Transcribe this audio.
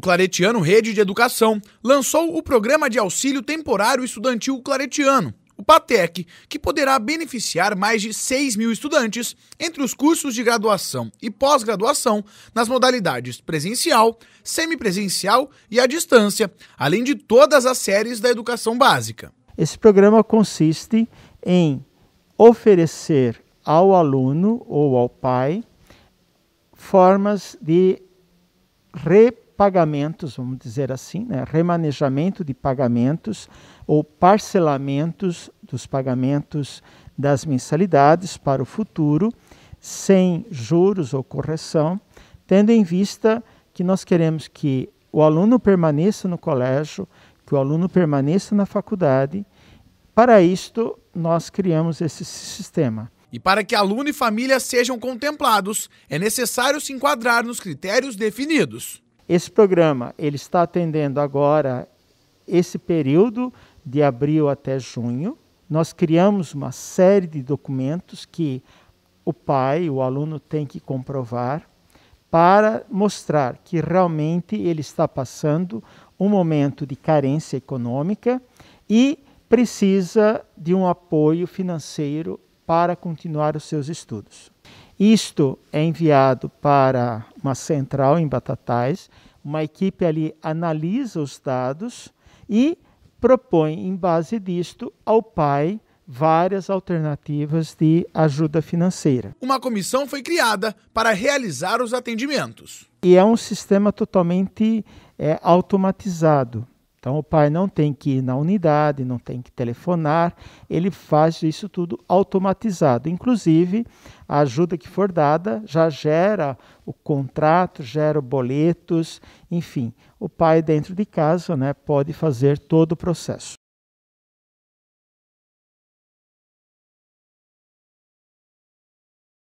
Claretiano Rede de Educação lançou o Programa de Auxílio Temporário Estudantil Claretiano, o PATEC, que poderá beneficiar mais de 6 mil estudantes entre os cursos de graduação e pós-graduação nas modalidades presencial, semipresencial e à distância, além de todas as séries da educação básica. Esse programa consiste em oferecer ao aluno ou ao pai formas de repagamentos, vamos dizer assim, né, remanejamento de pagamentos ou parcelamentos dos pagamentos das mensalidades para o futuro, sem juros ou correção, tendo em vista que nós queremos que o aluno permaneça no colégio, que o aluno permaneça na faculdade. Para isto, nós criamos esse sistema. E para que aluno e família sejam contemplados, é necessário se enquadrar nos critérios definidos. Esse programa ele está atendendo agora esse período de abril até junho. Nós criamos uma série de documentos que o pai, o aluno tem que comprovar para mostrar que realmente ele está passando um momento de carência econômica e precisa de um apoio financeiro para continuar os seus estudos. Isto é enviado para uma central em Batatais, uma equipe ali analisa os dados e propõe, em base disto, ao pai várias alternativas de ajuda financeira. Uma comissão foi criada para realizar os atendimentos. E é um sistema totalmente é, automatizado. Então o pai não tem que ir na unidade, não tem que telefonar, ele faz isso tudo automatizado. Inclusive, a ajuda que for dada já gera o contrato, gera boletos, enfim, o pai dentro de casa, né, pode fazer todo o processo.